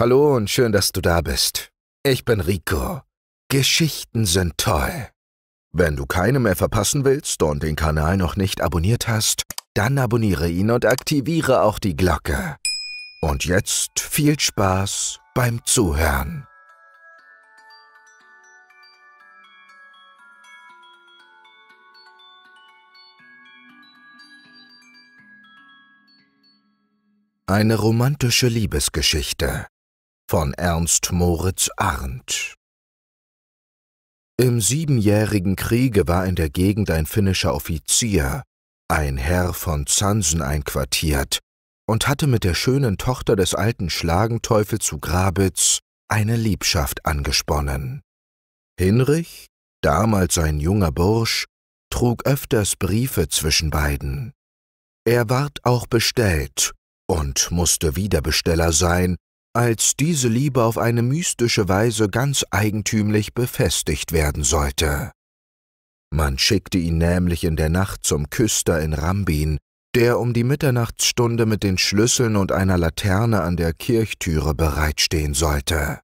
Hallo und schön, dass du da bist. Ich bin Rico. Geschichten sind toll. Wenn du keine mehr verpassen willst und den Kanal noch nicht abonniert hast, dann abonniere ihn und aktiviere auch die Glocke. Und jetzt viel Spaß beim Zuhören. Eine romantische Liebesgeschichte von Ernst Moritz Arndt. Im Siebenjährigen Kriege war in der Gegend ein finnischer Offizier, ein Herr von Zansen einquartiert und hatte mit der schönen Tochter des alten Schlagenteufels zu Grabitz eine Liebschaft angesponnen. Hinrich, damals ein junger Bursch, trug öfters Briefe zwischen beiden. Er ward auch bestellt und musste Wiederbesteller sein, als diese Liebe auf eine mystische Weise ganz eigentümlich befestigt werden sollte. Man schickte ihn nämlich in der Nacht zum Küster in Rambin, der um die Mitternachtsstunde mit den Schlüsseln und einer Laterne an der Kirchtüre bereitstehen sollte.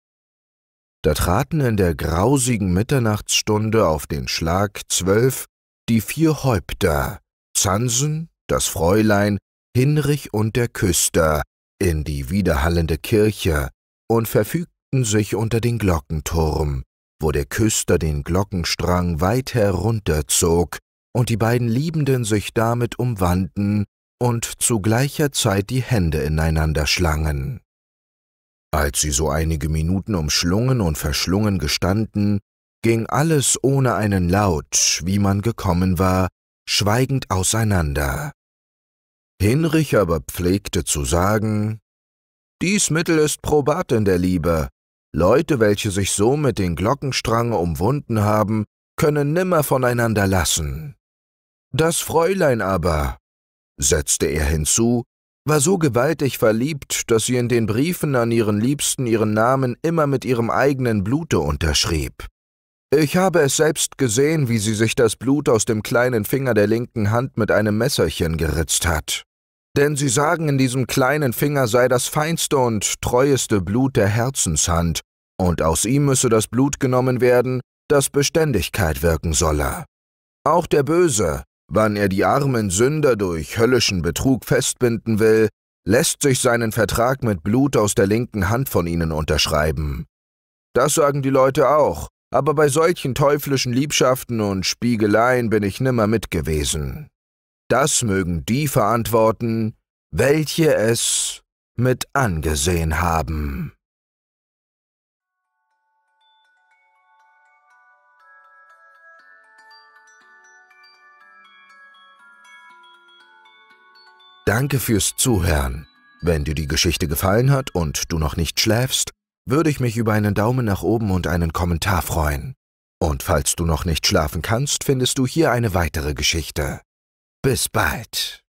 Da traten in der grausigen Mitternachtsstunde auf den Schlag zwölf die vier Häupter, Zansen, das Fräulein, Hinrich und der Küster, in die widerhallende Kirche und verfügten sich unter den Glockenturm, wo der Küster den Glockenstrang weit herunterzog und die beiden Liebenden sich damit umwanden und zu gleicher Zeit die Hände ineinander schlangen. Als sie so einige Minuten umschlungen und verschlungen gestanden, ging alles ohne einen Laut, wie man gekommen war, schweigend auseinander. Hinrich aber pflegte zu sagen, Dies Mittel ist probat in der Liebe. Leute, welche sich so mit den Glockenstrangen umwunden haben, können nimmer voneinander lassen. Das Fräulein aber, setzte er hinzu, war so gewaltig verliebt, dass sie in den Briefen an ihren Liebsten ihren Namen immer mit ihrem eigenen Blute unterschrieb. Ich habe es selbst gesehen, wie sie sich das Blut aus dem kleinen Finger der linken Hand mit einem Messerchen geritzt hat. Denn sie sagen, in diesem kleinen Finger sei das feinste und treueste Blut der Herzenshand, und aus ihm müsse das Blut genommen werden, das Beständigkeit wirken solle. Auch der Böse, wann er die armen Sünder durch höllischen Betrug festbinden will, lässt sich seinen Vertrag mit Blut aus der linken Hand von ihnen unterschreiben. Das sagen die Leute auch, aber bei solchen teuflischen Liebschaften und Spiegeleien bin ich nimmer mit gewesen. Das mögen die verantworten, welche es mit angesehen haben. Danke fürs Zuhören. Wenn dir die Geschichte gefallen hat und du noch nicht schläfst, würde ich mich über einen Daumen nach oben und einen Kommentar freuen. Und falls du noch nicht schlafen kannst, findest du hier eine weitere Geschichte. Bis bald!